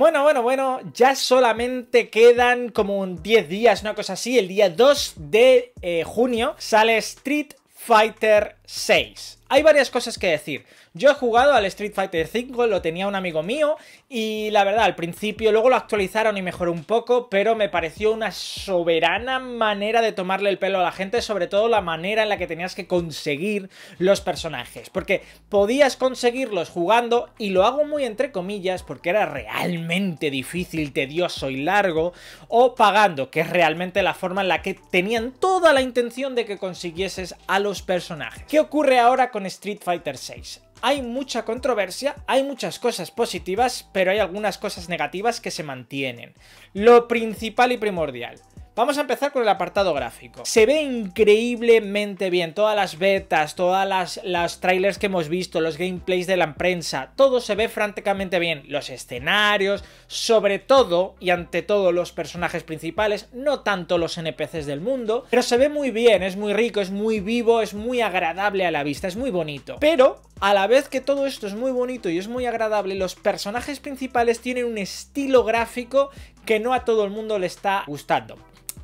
Bueno, bueno, bueno, ya solamente quedan como 10 días, una cosa así. El día 2 de eh, junio sale Street Fighter 6. Hay varias cosas que decir. Yo he jugado al Street Fighter V, lo tenía un amigo mío y la verdad al principio luego lo actualizaron y mejoró un poco, pero me pareció una soberana manera de tomarle el pelo a la gente, sobre todo la manera en la que tenías que conseguir los personajes, porque podías conseguirlos jugando y lo hago muy entre comillas porque era realmente difícil, tedioso y largo, o pagando, que es realmente la forma en la que tenían toda la intención de que consiguieses a los personajes ocurre ahora con Street Fighter VI? Hay mucha controversia, hay muchas cosas positivas, pero hay algunas cosas negativas que se mantienen. Lo principal y primordial, Vamos a empezar con el apartado gráfico. Se ve increíblemente bien, todas las betas, todas las, trailers que hemos visto, los gameplays de la prensa, todo se ve francamente bien, los escenarios, sobre todo y ante todo los personajes principales, no tanto los NPCs del mundo, pero se ve muy bien, es muy rico, es muy vivo, es muy agradable a la vista, es muy bonito. Pero a la vez que todo esto es muy bonito y es muy agradable, los personajes principales tienen un estilo gráfico que no a todo el mundo le está gustando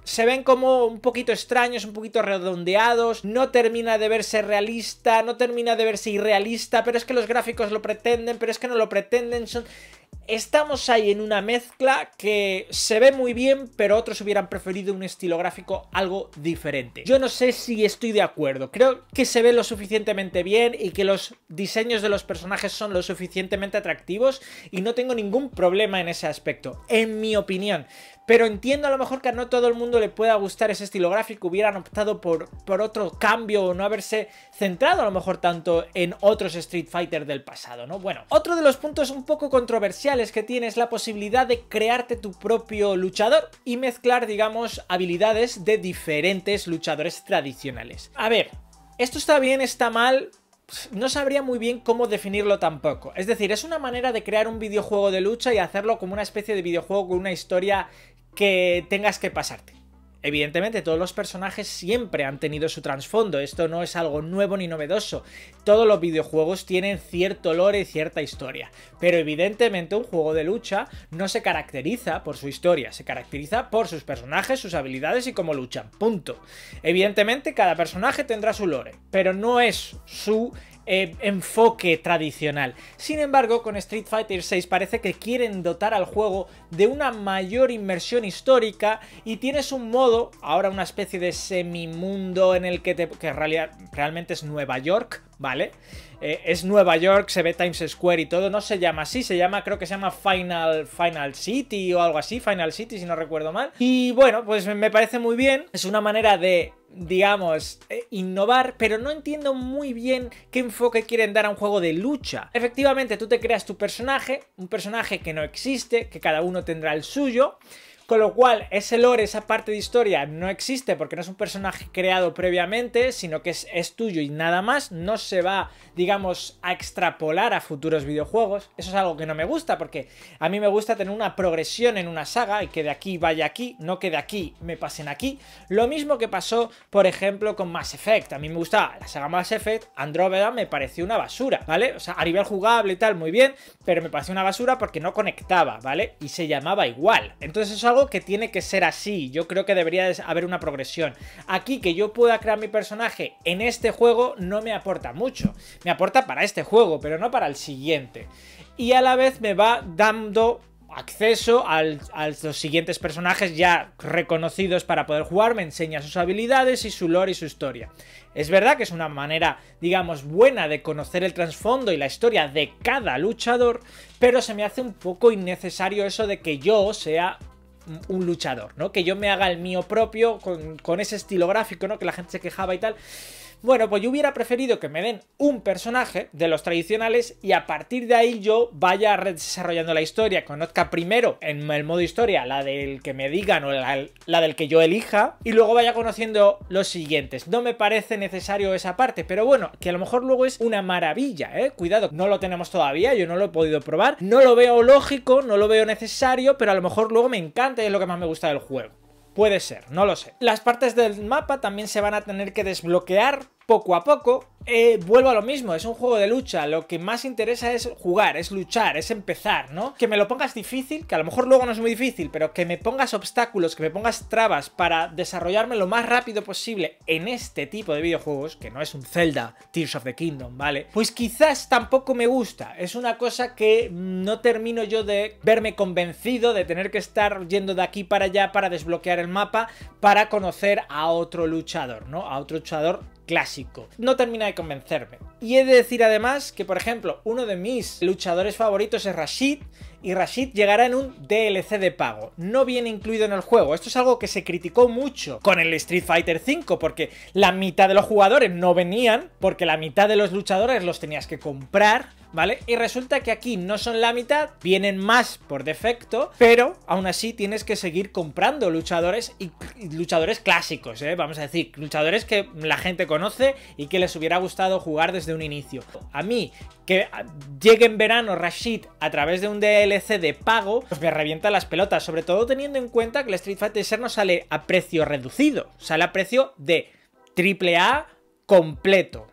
se ven como un poquito extraños, un poquito redondeados, no termina de verse realista, no termina de verse irrealista, pero es que los gráficos lo pretenden, pero es que no lo pretenden, Estamos ahí en una mezcla que se ve muy bien, pero otros hubieran preferido un estilo gráfico algo diferente. Yo no sé si estoy de acuerdo, creo que se ve lo suficientemente bien y que los diseños de los personajes son lo suficientemente atractivos y no tengo ningún problema en ese aspecto, en mi opinión. Pero entiendo a lo mejor que no todo el mundo le pueda gustar ese estilo gráfico, hubieran optado por, por otro cambio o no haberse centrado a lo mejor tanto en otros Street Fighter del pasado, ¿no? Bueno, otro de los puntos un poco controversiales que tiene es la posibilidad de crearte tu propio luchador y mezclar, digamos, habilidades de diferentes luchadores tradicionales. A ver, esto está bien, está mal, no sabría muy bien cómo definirlo tampoco. Es decir, es una manera de crear un videojuego de lucha y hacerlo como una especie de videojuego con una historia que tengas que pasarte. Evidentemente, todos los personajes siempre han tenido su trasfondo, esto no es algo nuevo ni novedoso. Todos los videojuegos tienen cierto lore y cierta historia, pero evidentemente un juego de lucha no se caracteriza por su historia, se caracteriza por sus personajes, sus habilidades y cómo luchan. Punto. Evidentemente, cada personaje tendrá su lore, pero no es su eh, enfoque tradicional. Sin embargo, con Street Fighter VI parece que quieren dotar al juego de una mayor inmersión histórica y tienes un modo, ahora una especie de semimundo en el que te... que realidad realmente es Nueva York, ¿vale? Eh, es Nueva York, se ve Times Square y todo, no se llama así, se llama, creo que se llama Final, Final City o algo así, Final City si no recuerdo mal. Y bueno, pues me parece muy bien, es una manera de digamos, eh, innovar, pero no entiendo muy bien qué enfoque quieren dar a un juego de lucha. Efectivamente, tú te creas tu personaje, un personaje que no existe, que cada uno tendrá el suyo, con lo cual, ese lore, esa parte de historia, no existe porque no es un personaje creado previamente, sino que es, tuyo y nada más. No se va, digamos, a extrapolar a futuros videojuegos. Eso es algo que no me gusta porque a mí me gusta tener una progresión en una saga y que de aquí vaya aquí, no que de aquí me pasen aquí. Lo mismo que pasó, por ejemplo, con Mass Effect. A mí me gustaba la saga Mass Effect, Andrómeda me pareció una basura, ¿vale? O sea, a nivel jugable y tal, muy bien, pero me pareció una basura porque no conectaba, ¿vale? Y se llamaba igual. Entonces eso es algo que tiene que ser así. Yo creo que debería haber una progresión. Aquí que yo pueda crear mi personaje en este juego no me aporta mucho. Me aporta para este juego, pero no para el siguiente. Y a la vez me va dando acceso a los siguientes personajes ya reconocidos para poder jugar, me enseña sus habilidades y su lore y su historia. Es verdad que es una manera, digamos, buena de conocer el trasfondo y la historia de cada luchador, pero se me hace un poco innecesario eso de que yo sea un luchador, ¿no? Que yo me haga el mío propio con, ese estilo gráfico, ¿no? Que la gente se quejaba y tal. Bueno, pues yo hubiera preferido que me den un personaje de los tradicionales y a partir de ahí yo vaya desarrollando la historia, conozca primero en el modo historia la del que me digan o la, del que yo elija y luego vaya conociendo los siguientes. No me parece necesario esa parte, pero bueno, que a lo mejor luego es una maravilla, ¿eh? Cuidado, no lo tenemos todavía, yo no lo he podido probar, no lo veo lógico, no lo veo necesario, pero a lo mejor luego me encanta y es lo que más me gusta del juego. Puede ser, no lo sé. Las partes del mapa también se van a tener que desbloquear poco a poco, eh, vuelvo a lo mismo, es un juego de lucha, lo que más interesa es jugar, es luchar, es empezar, ¿no? Que me lo pongas difícil, que a lo mejor luego no es muy difícil, pero que me pongas obstáculos, que me pongas trabas para desarrollarme lo más rápido posible en este tipo de videojuegos, que no es un Zelda, Tears of the Kingdom, ¿vale? Pues quizás tampoco me gusta, es una cosa que no termino yo de verme convencido de tener que estar yendo de aquí para allá para desbloquear el mapa, para conocer a otro luchador, ¿no? A otro luchador clásico. No termina de convencerme. Y he de decir además que, por ejemplo, uno de mis luchadores favoritos es Rashid, y Rashid llegará en un DLC de pago. No viene incluido en el juego. Esto es algo que se criticó mucho con el Street Fighter V, porque la mitad de los jugadores no venían, porque la mitad de los luchadores los tenías que comprar ¿vale? Y resulta que aquí no son la mitad, vienen más por defecto, pero aún así tienes que seguir comprando luchadores y, luchadores clásicos, ¿eh? Vamos a decir, luchadores que la gente conoce y que les hubiera gustado jugar desde un inicio. A mí, que llegue en verano Rashid a través de un DLC de pago, pues me revienta las pelotas, sobre todo teniendo en cuenta que el Street Fighter 6 no sale a precio reducido, sale a precio de triple A completo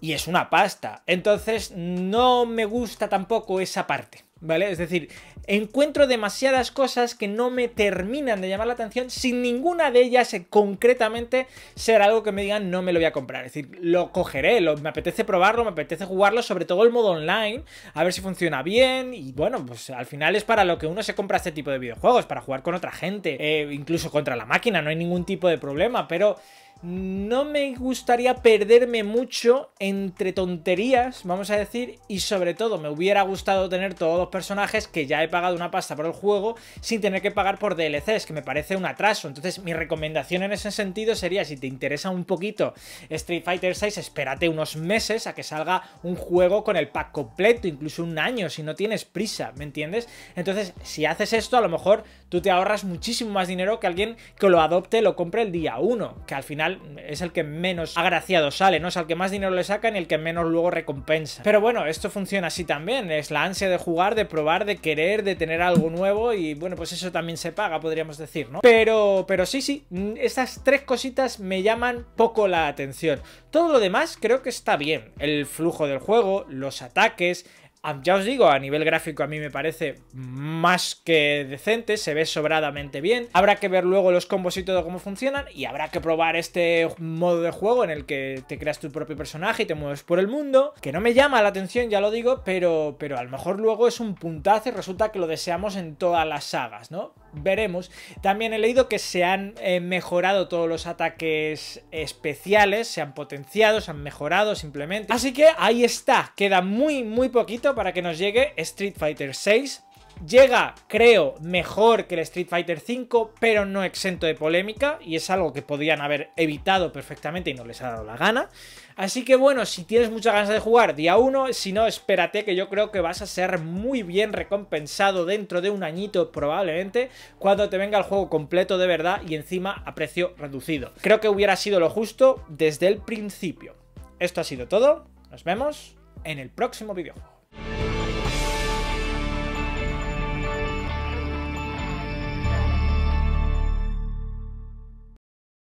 y es una pasta. Entonces no me gusta tampoco esa parte, ¿vale? Es decir, encuentro demasiadas cosas que no me terminan de llamar la atención, sin ninguna de ellas concretamente ser algo que me digan no me lo voy a comprar. Es decir, lo cogeré, me apetece probarlo, me apetece jugarlo, sobre todo el modo online, a ver si funciona bien y bueno, pues al final es para lo que uno se compra este tipo de videojuegos, para jugar con otra gente, eh, incluso contra la máquina, no hay ningún tipo de problema, pero no me gustaría perderme mucho entre tonterías, vamos a decir, y sobre todo me hubiera gustado tener todos los personajes que ya he pagado una pasta por el juego sin tener que pagar por DLCs, que me parece un atraso. Entonces, mi recomendación en ese sentido sería, si te interesa un poquito Street Fighter 6, espérate unos meses a que salga un juego con el pack completo, incluso un año, si no tienes prisa, ¿me entiendes? Entonces, si haces esto, a lo mejor tú te ahorras muchísimo más dinero que alguien que lo adopte, lo compre el día 1, que al final es el que menos agraciado sale, ¿no? Es al que más dinero le saca y el que menos luego recompensa. Pero bueno, esto funciona así también, es la ansia de jugar, de probar, de querer de tener algo nuevo y bueno, pues eso también se paga, podríamos decir, ¿no? Pero, pero sí, sí, mm, estas tres cositas me llaman poco la atención. Todo lo demás creo que está bien. El flujo del juego, los ataques, Ah, ya os digo, a nivel gráfico a mí me parece más que decente, se ve sobradamente bien. Habrá que ver luego los combos y todo cómo funcionan y habrá que probar este modo de juego en el que te creas tu propio personaje y te mueves por el mundo, que no me llama la atención, ya lo digo, pero, pero a lo mejor luego es un puntazo y resulta que lo deseamos en todas las sagas, ¿no? veremos. También he leído que se han eh, mejorado todos los ataques especiales, se han potenciado, se han mejorado simplemente. Así que ahí está, queda muy, muy poquito para que nos llegue Street Fighter 6 Llega, creo, mejor que el Street Fighter V, pero no exento de polémica, y es algo que podían haber evitado perfectamente y no les ha dado la gana. Así que bueno, si tienes muchas ganas de jugar, día 1, si no, espérate que yo creo que vas a ser muy bien recompensado dentro de un añito probablemente, cuando te venga el juego completo de verdad y encima a precio reducido. Creo que hubiera sido lo justo desde el principio. Esto ha sido todo, nos vemos en el próximo videojuego.